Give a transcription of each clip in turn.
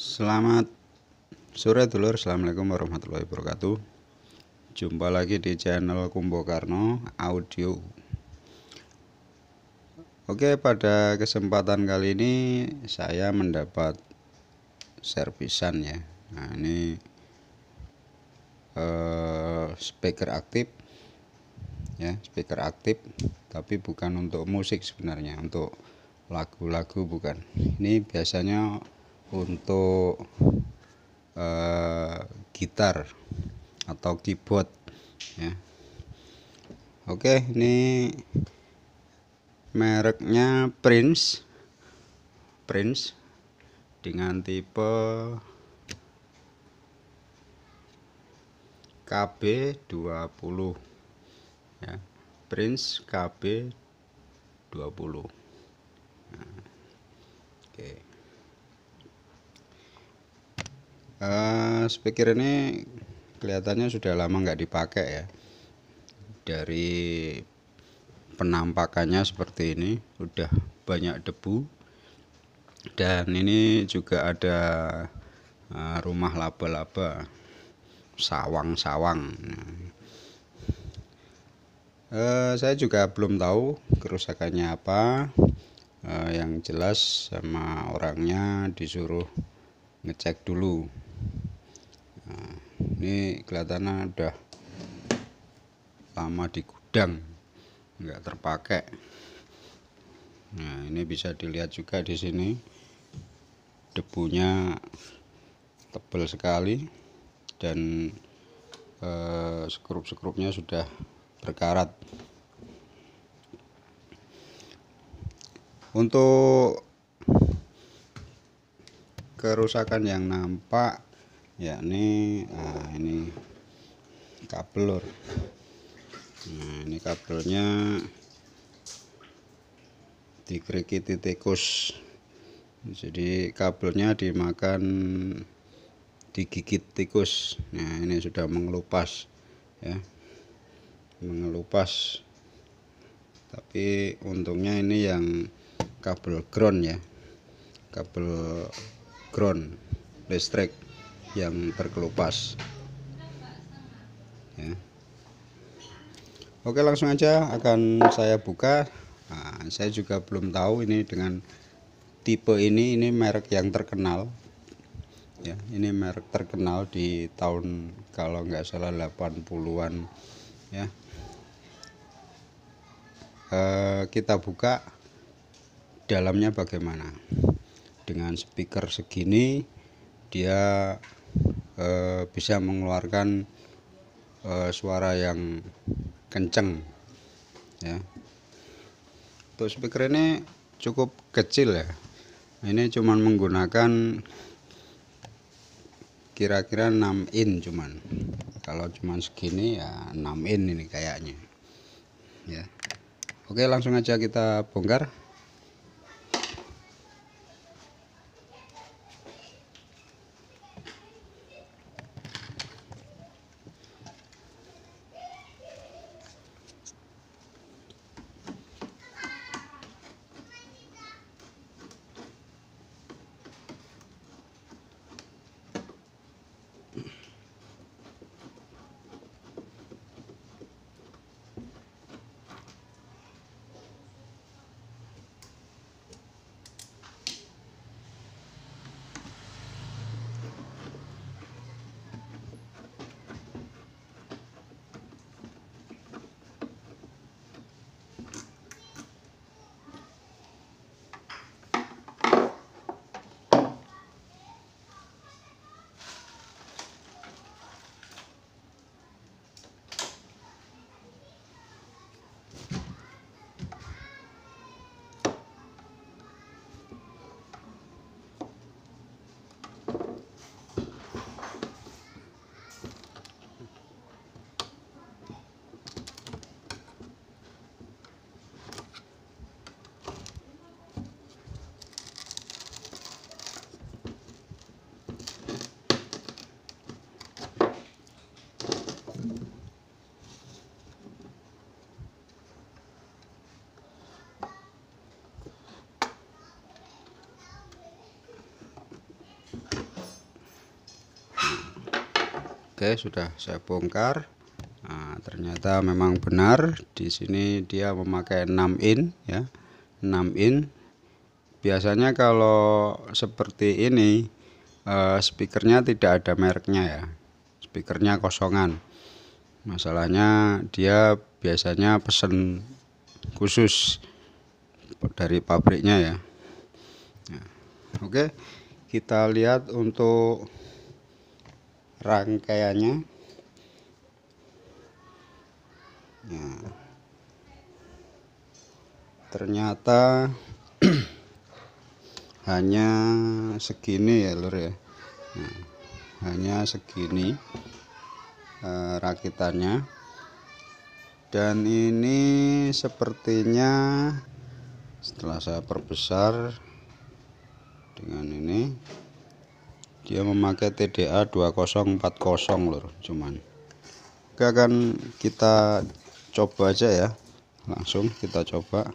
Selamat sore dulur Assalamualaikum warahmatullahi wabarakatuh Jumpa lagi di channel Kumbo Karno Audio Oke pada kesempatan kali ini Saya mendapat Servisan ya Nah ini eh, Speaker aktif Ya speaker aktif Tapi bukan untuk musik sebenarnya Untuk lagu-lagu bukan Ini biasanya untuk uh, gitar atau keyboard ya oke ini mereknya Prince Prince dengan tipe KB20 ya Prince KB20 nah, oke okay. uh, eh, speaker ini kelihatannya sudah lama nggak dipakai ya dari penampakannya seperti ini udah banyak debu dan ini juga ada uh, rumah laba-laba sawang-sawang uh, saya juga belum tahu kerusakannya apa uh, yang jelas sama orangnya disuruh ngecek dulu ini kelihatannya udah lama di gudang nggak terpakai nah ini bisa dilihat juga di sini debunya tebal sekali dan eh, skrup-skrupnya sudah berkarat untuk kerusakan yang nampak yakni nah ini kabel lor nah ini kabelnya dikerikiti tikus jadi kabelnya dimakan digigit tikus nah ini sudah mengelupas ya mengelupas tapi untungnya ini yang kabel ground ya kabel ground listrik yang terkelupas ya. Oke langsung aja akan saya buka nah, saya juga belum tahu ini dengan tipe ini ini merek yang terkenal ya ini merek terkenal di tahun kalau nggak salah 80-an ya e, kita buka dalamnya bagaimana dengan speaker segini dia e, bisa mengeluarkan e, suara yang kenceng ya untuk speaker ini cukup kecil ya ini cuman menggunakan kira-kira 6 in cuman kalau cuman segini ya 6 in ini kayaknya ya Oke langsung aja kita bongkar Oke, sudah saya bongkar. Nah, ternyata memang benar di sini dia memakai 6 in ya. 6 in. Biasanya kalau seperti ini eh, speakernya tidak ada mereknya ya. Speakernya kosongan. Masalahnya dia biasanya pesen khusus dari pabriknya ya. Nah, Oke, kita lihat untuk rangkaiannya ya. ternyata hanya segini ya lur ya nah, hanya segini uh, rakitannya dan ini sepertinya setelah saya perbesar dengan ini dia memakai TDA 2040 lor cuman oke akan kita coba aja ya langsung kita coba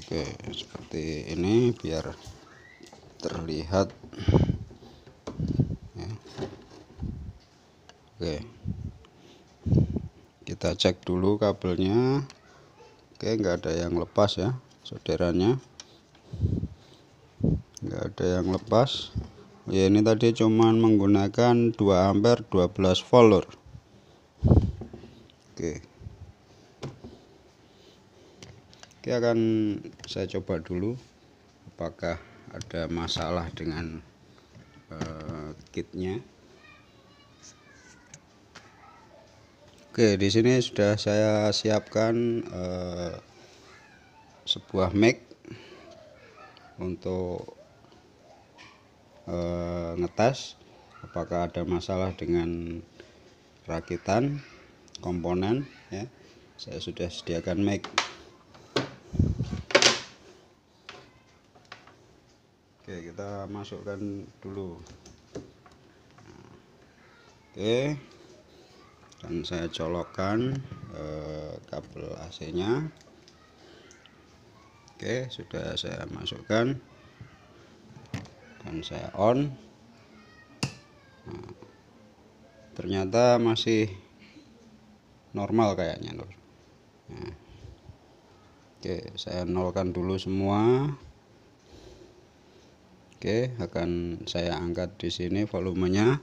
oke seperti ini biar terlihat ya. oke kita cek dulu kabelnya oke nggak ada yang lepas ya saudaranya nggak ada yang lepas ya ini tadi cuman menggunakan 2 ampere 12 volt oke oke akan saya coba dulu apakah ada masalah dengan uh, kitnya Oke, di sini sudah saya siapkan uh, sebuah mic untuk e, ngetes apakah ada masalah dengan rakitan komponen ya saya sudah sediakan mic oke kita masukkan dulu oke dan saya colokkan e, kabel AC nya oke sudah saya masukkan akan saya on nah, ternyata masih normal kayaknya nah, oke saya nolkan dulu semua oke akan saya angkat di sini volumenya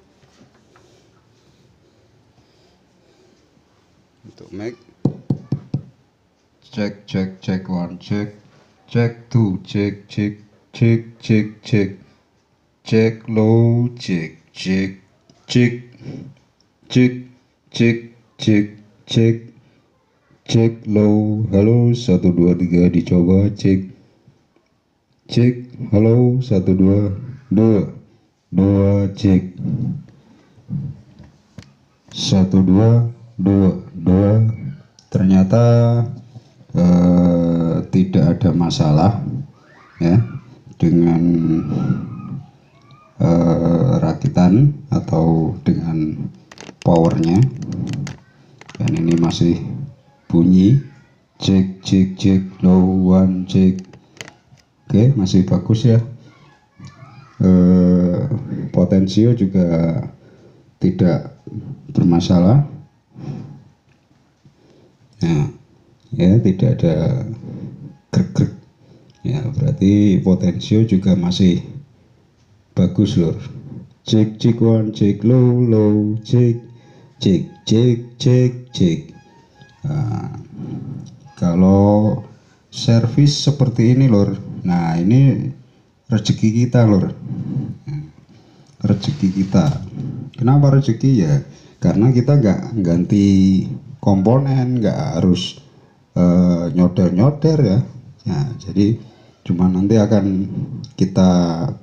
untuk mic cek cek cek one cek cek two cek cek cek cek cek cek low cek cek cek cek cek cek cek cek low halo tiga dicoba cek cek halo dua dua dua cek satu dua dua dua ternyata eh, tidak ada masalah ya dengan Eh, rakitan atau dengan powernya dan ini masih bunyi cek cek cek low one cek oke masih bagus ya eh, potensio juga tidak bermasalah nah ya tidak ada krek krek ya berarti potensio juga masih bagus lor. cek cek one cek low low cek cek cek cek cek nah, kalau servis seperti ini lor, nah ini rezeki kita lor. rezeki kita kenapa rezeki ya karena kita nggak ganti komponen nggak harus uh, eh, nyoder nyoder ya nah, jadi cuma nanti akan kita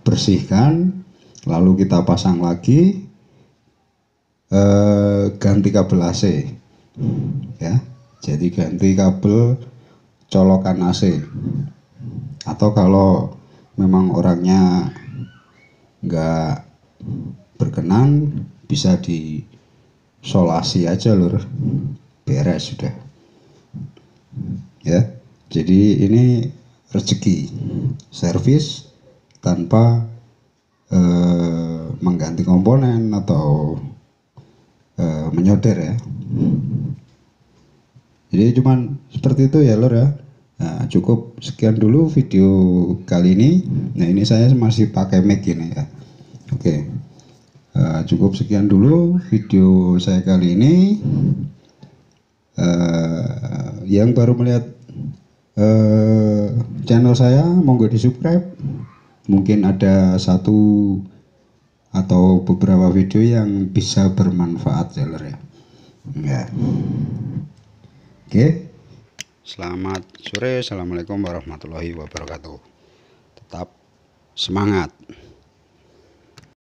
bersihkan lalu kita pasang lagi eh, ganti kabel AC ya jadi ganti kabel colokan AC atau kalau memang orangnya nggak berkenan bisa di solasi aja lur beres sudah ya jadi ini rezeki servis tanpa eh, mengganti komponen atau eh, menyoder ya jadi cuman seperti itu ya lor ya nah, cukup sekian dulu video kali ini nah ini saya masih pakai mic ini ya oke okay. Eh, cukup sekian dulu video saya kali ini uh, yang baru melihat uh, channel saya monggo di subscribe mungkin ada satu atau beberapa video yang bisa bermanfaat seller ya ya oke selamat sore assalamualaikum warahmatullahi wabarakatuh tetap semangat